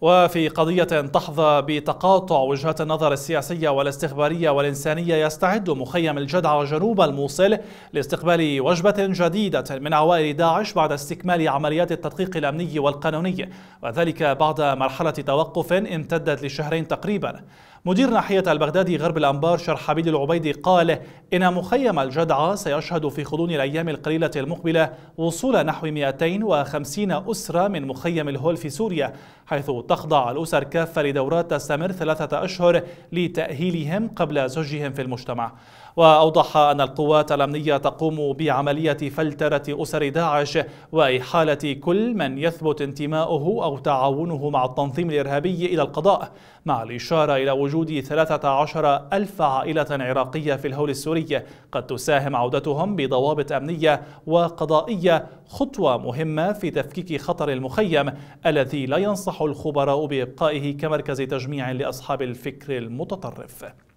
وفي قضية تحظى بتقاطع وجهات النظر السياسية والاستخبارية والإنسانية يستعد مخيم الجدع جنوب الموصل لاستقبال وجبة جديدة من عوائل داعش بعد استكمال عمليات التدقيق الأمني والقانوني وذلك بعد مرحلة توقف امتدت لشهرين تقريبا مدير ناحية البغدادي غرب الأنبار شرح العبيدي قال إن مخيم الجدعة سيشهد في غضون الأيام القليلة المقبلة وصول نحو 250 أسرة من مخيم الهول في سوريا حيث تخضع الأسر كافة لدورات تستمر ثلاثة أشهر لتأهيلهم قبل زجهم في المجتمع وأوضح أن القوات الأمنية تقوم بعملية فلترة أسر داعش وإحالة كل من يثبت انتماؤه أو تعاونه مع التنظيم الإرهابي إلى القضاء مع الإشارة إلى وجود 13 ألف عائلة عراقية في الهول السوري قد تساهم عودتهم بضوابط أمنية وقضائية خطوة مهمة في تفكيك خطر المخيم الذي لا ينصح الخبراء بإبقائه كمركز تجميع لأصحاب الفكر المتطرف